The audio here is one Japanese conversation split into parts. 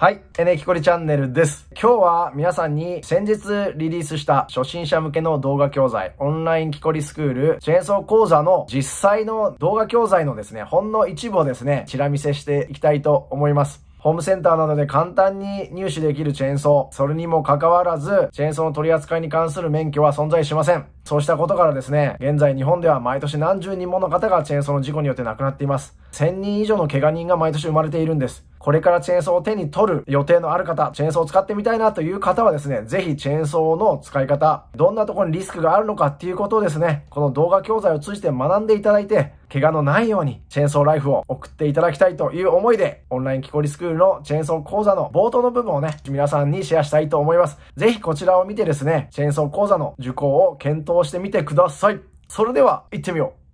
はい。n きコリチャンネルです。今日は皆さんに先日リリースした初心者向けの動画教材、オンラインキコリスクール、チェーンソー講座の実際の動画教材のですね、ほんの一部をですね、チラ見せしていきたいと思います。ホームセンターなどで簡単に入手できるチェーンソー。それにもかかわらず、チェーンソーの取り扱いに関する免許は存在しません。そうしたことからですね、現在日本では毎年何十人もの方がチェーンソーの事故によって亡くなっています。1000人以上の怪我人が毎年生まれているんです。これからチェーンソーを手に取る予定のある方、チェーンソーを使ってみたいなという方はですね、ぜひチェーンソーの使い方、どんなところにリスクがあるのかっていうことをですね、この動画教材を通じて学んでいただいて、怪我のないようにチェーンソーライフを送っていただきたいという思いで、オンライン木こりスクールのチェーンソー講座の冒頭の部分をね、皆さんにシェアしたいと思います。ぜひこちらを見てですね、チェーンソー講座の受講を検討してみてください。それでは、行ってみよう。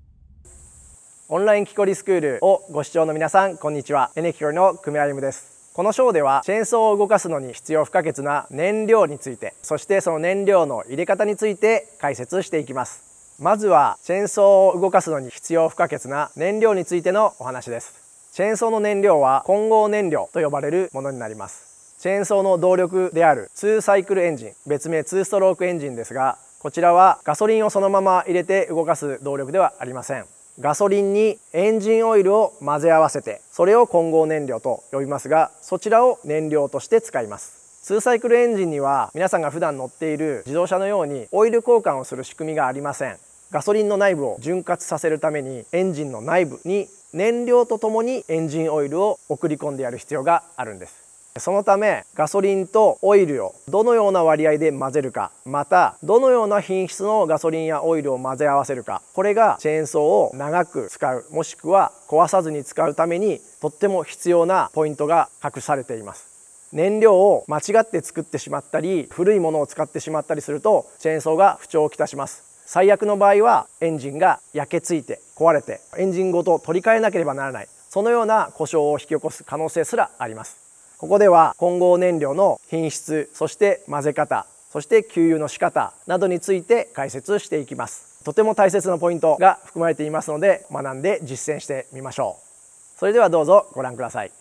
オンライン木こりスクールをご視聴の皆さんこんにちはエネキコリの久米歩夢ですこの章ではチェーンソーを動かすのに必要不可欠な燃料についてそしてその燃料の入れ方について解説していきますまずはチェーンソーを動かすのに必要不可欠な燃料についてのお話ですチェーンソーの燃料は混合燃料と呼ばれるものになりますチェーンソーの動力である2サイクルエンジン別名2ストロークエンジンですがこちらはガソリンをそのまま入れて動かす動力ではありませんガソリンにエンジンオイルを混ぜ合わせてそれを混合燃料と呼びますがそちらを燃料として使います2サイクルエンジンには皆さんが普段乗っている自動車のようにオイル交換をする仕組みがありませんガソリンの内部を潤滑させるためにエンジンの内部に燃料とともにエンジンオイルを送り込んでやる必要があるんですそのためガソリンとオイルをどのような割合で混ぜるかまたどのような品質のガソリンやオイルを混ぜ合わせるかこれがチェーンソーを長く使うもしくは壊さずに使うためにとっても必要なポイントが隠されています燃料を間違って作ってしまったり古いものを使ってしまったりするとチェーンソーが不調をきたします最悪の場合はエンジンが焼けついて壊れてエンジンごと取り替えなければならないそのような故障を引き起こす可能性すらありますここでは混合燃料の品質そして混ぜ方そして給油の仕方などについて解説していきますとても大切なポイントが含まれていますので学んで実践してみましょうそれではどうぞご覧ください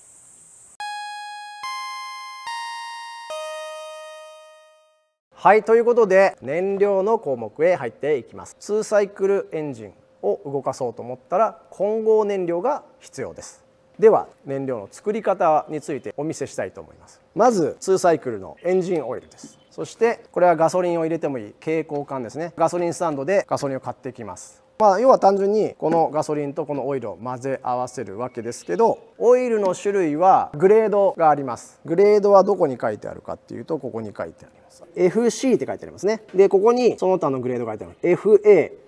はいということで燃料の項目へ入っていきます2サイクルエンジンを動かそうと思ったら混合燃料が必要ですでは燃料の作り方についてお見せしたいと思いますまず2サイクルのエンジンオイルですそしてこれはガソリンを入れてもいい蛍光管ですねガソリンスタンドでガソリンを買ってきますまあ、要は単純にこのガソリンとこのオイルを混ぜ合わせるわけですけどオイルの種類はグレードがありますグレードはどこに書いてあるかっていうとここに書いてあります FC って書いてありますねでここにその他のグレードが書いてある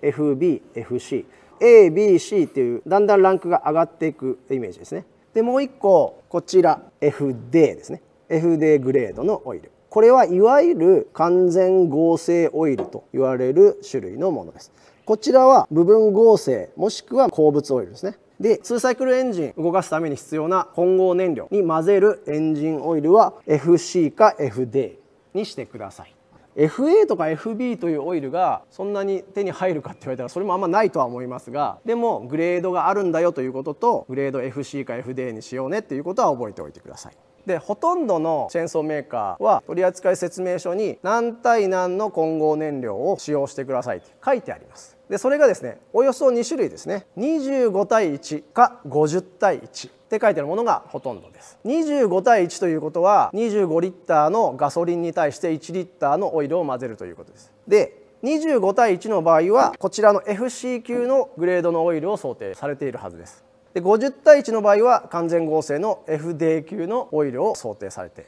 FAFBFC ABC っていうだんだんランクが上がっていくイメージですねでもう1個こちら FD ですね FD グレードのオイルこれはいわゆる完全合成オイルと言われる種類のものですこちらは部分合成もしくは鉱物オイルですねで2サイクルエンジン動かすために必要な混合燃料に混ぜるエンジンオイルは FC か FD にしてください FA とか FB というオイルがそんなに手に入るかって言われたらそれもあんまないとは思いますがでもグレードがあるんだよということとグレード FC か FDA にしようねっていうことは覚えておいてください。でほとんどのチェーンソーメーカーは取扱説明書に何対何の混合燃料を使用してくださいって書いてありますでそれがですねおよそ2種類ですね25対1か50対1って書いてあるものがほとんどです25対1ということは25リッターのガソリンに対して1リッターのオイルを混ぜるということですで25対1の場合はこちらの FC 級のグレードのオイルを想定されているはずですで50対1の場合は完全合成の FD 級のオイルを想定されて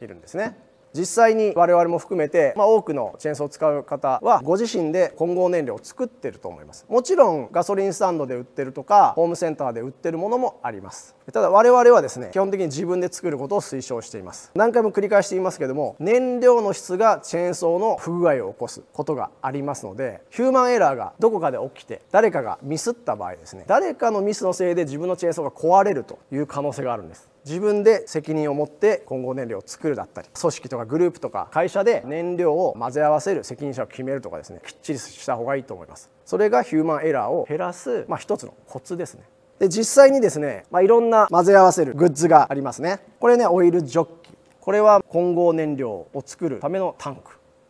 いるんですね実際に我々も含めて、まあ、多くのチェーンソーを使う方はご自身で混合燃料を作ってると思いますもちろんガソリンスタンドで売ってるとかホームセンターで売ってるものもありますただ我々はですね基本的に自分で作ることを推奨しています何回も繰り返していますけども燃料の質がチェーンソーの不具合を起こすことがありますのでヒューマンエラーがどこかで起きて誰かがミスった場合ですね誰かのミスのせいで自分のチェーンソーが壊れるという可能性があるんです自分で責任を持って混合燃料を作るだったり組織とかグループとか会社で燃料を混ぜ合わせる責任者を決めるとかですねきっちりした方がいいと思いますそれがヒューマンエラーを減らす、まあ、一つのコツですねで実際にですね、まあ、いろんな混ぜ合わせるグッズがありますねこれねオイルジョッキこれは混合燃料を作るためのタンク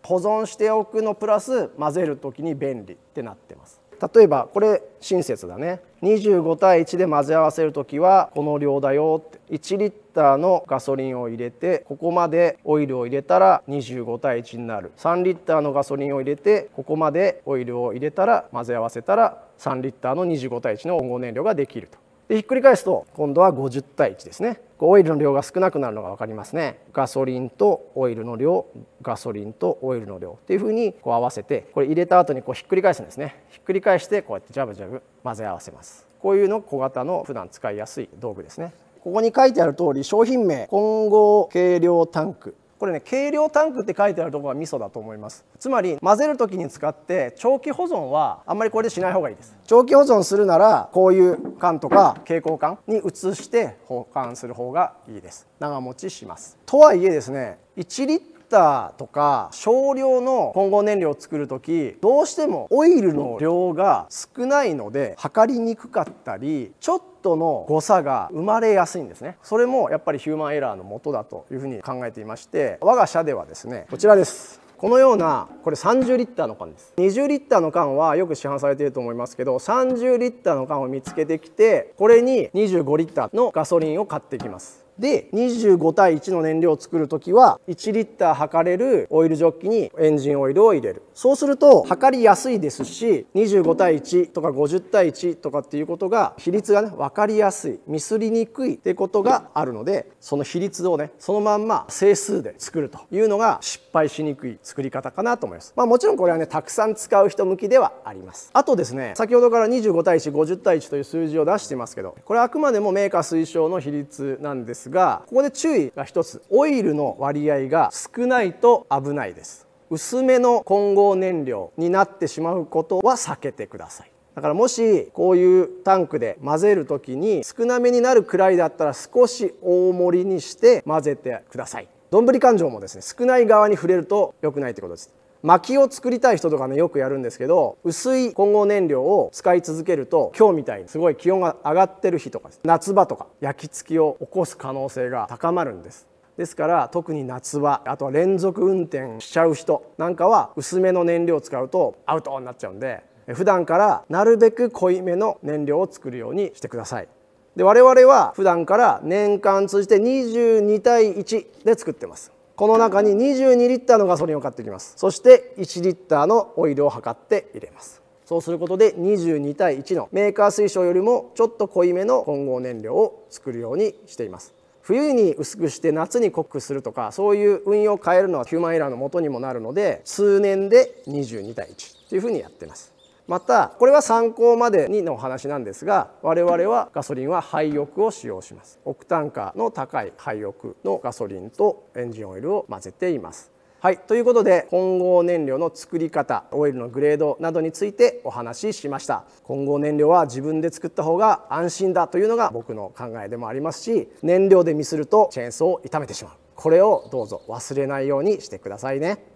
保存しておくのプラス混ぜる時に便利ってなってます例えばこれ親切だね25対1で混ぜ合わせる時はこの量だよって1リッターのガソリンを入れてここまでオイルを入れたら25対1になる3リッターのガソリンを入れてここまでオイルを入れたら混ぜ合わせたら3リッターの25対1の混合燃料ができると。でひっくり返すと今度は50対1ですねオイルの量が少なくなるのが分かりますねガソリンとオイルの量ガソリンとオイルの量っていうふうにこう合わせてこれ入れた後にこうひっくり返すんですねひっくり返してこうやってジャブジャブ混ぜ合わせますこういうの小型の普段使いやすい道具ですねここに書いてある通り商品名混合計量タンクこれね軽量タンクって書いてあるところがミソだと思いますつまり混ぜる時に使って長期保存はあんまりこれでしない方がいいです長期保存するならこういう缶とか蛍光缶に移して保管する方がいいです長持ちしますとはいえですね1ターとか少量の混合燃料を作る時どうしてもオイルの量が少ないので測りにくかったりちょっとッの誤差が生まれやすいんですねそれもやっぱりヒューマンエラーの元だというふうに考えていまして我が社ではですねこちらですこのようなこれ30リッターの缶です20リッターの缶はよく市販されていると思いますけど30リッターの缶を見つけてきてこれに25リッターのガソリンを買ってきますで25対1の燃料を作る時は1リッター測れるオイルジョッキにエンジンオイルを入れるそうすると測りやすいですし25対1とか50対1とかっていうことが比率がね分かりやすいミスりにくいってことがあるのでその比率をねそのまんま整数で作るというのが失敗しにくい作り方かなと思いますまあもちろんこれはねたくさん使う人向きではありますあとですね先ほどから25対150対1という数字を出してますけどこれはあくまでもメーカー推奨の比率なんですががここで注意が1つオイルの割合が少ないと危ないです薄めの混合燃料になってしまうことは避けてくださいだからもしこういうタンクで混ぜる時に少なめになるくらいだったら少し大盛りにして混ぜてくださいどんぶり勘定もですね少ない側に触れると良くないってことです薪を作りたい人とかねよくやるんですけど薄い混合燃料を使い続けると今日みたいにすごい気温が上がってる日とか夏場とか焼き付きを起こす可能性が高まるんですですから特に夏場あとは連続運転しちゃう人なんかは薄めの燃料を使うとアウトになっちゃうんで普段からなるべく濃いめの燃料を作るようにしてくださいで我々は普段から年間通じて22対1で作ってますこの中に22リッターのガソリンを買ってきますそして1リッターのオイルを測って入れますそうすることで22対1のメーカー推奨よりもちょっと濃いめの混合燃料を作るようにしています冬に薄くして夏に濃くするとかそういう運用を変えるのはヒューマンエラーの元にもなるので数年で22対1というふうにやってますまたこれは参考までにのお話なんですが我々はガソリンは廃翼を使用しますオクタン価の高い廃翼のガソリンとエンジンオイルを混ぜていますはいということで混合燃料の作り方オイルのグレードなどについてお話ししました混合燃料は自分で作った方が安心だというのが僕の考えでもありますし燃料でミスるとチェーンソーを傷めてしまうこれをどうぞ忘れないようにしてくださいね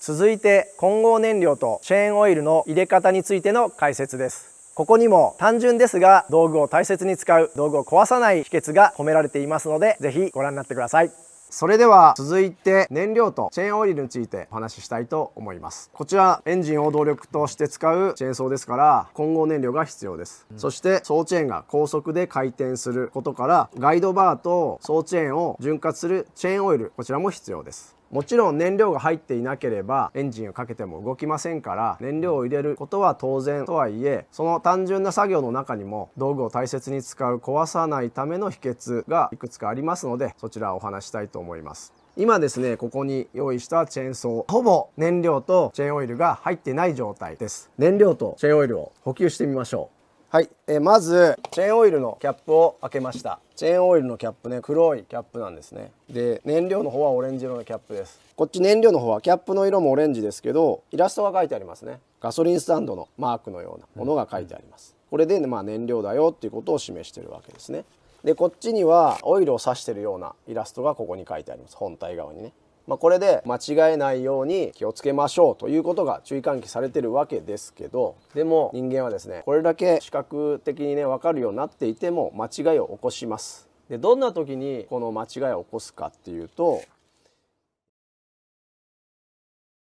続いて混合燃料とチェーンオイルの入れ方についての解説ですここにも単純ですが道具を大切に使う道具を壊さない秘訣が込められていますので是非ご覧になってくださいそれでは続いて燃料とチェーンオイルについてお話ししたいと思いますこちらエンジンを動力として使うチェーンソーですから混合燃料が必要です、うん、そして総チェーンが高速で回転することからガイドバーと総チェーンを潤滑するチェーンオイルこちらも必要ですもちろん燃料が入っていなければエンジンをかけても動きませんから燃料を入れることは当然とはいえその単純な作業の中にも道具を大切に使う壊さないための秘訣がいくつかありますのでそちらをお話したいと思います。今ですねここに用意したチェーンソーほぼ燃料とチェーンオイルが入ってない状態です燃料とチェーンオイルを補給してみましょうはい、えー、まずチェーンオイルのキャップを開けましたチェーンオイルのキャップね黒いキャップなんですねで燃料の方はオレンジ色のキャップですこっち燃料の方はキャップの色もオレンジですけどイラストが書いてありますねガソリンスタンドのマークのようなものが書いてあります、うん、これで、ね、まあ、燃料だよっていうことを示してるわけですねでこっちにはオイルを刺してるようなイラストがここに書いてあります本体側にねまあ、これで間違えないように気をつけましょうということが注意喚起されてるわけですけどでも人間はですねこれだけ視覚的にね分かるようになっていても間違いを起こします。でどんな時にこの間違いを起こすかっていうと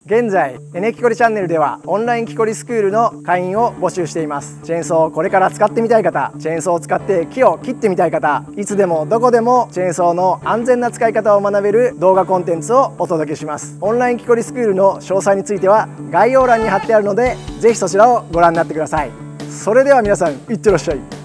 現在、N キコリチャンネルではオンラインキコリスクールの会員を募集しています。チェーンソーをこれから使ってみたい方、チェーンソーを使って木を切ってみたい方、いつでもどこでもチェーンソーの安全な使い方を学べる動画コンテンツをお届けします。オンラインキコリスクールの詳細については概要欄に貼ってあるので、是非そちらをご覧になってください。それでは皆さん、いってらっしゃい。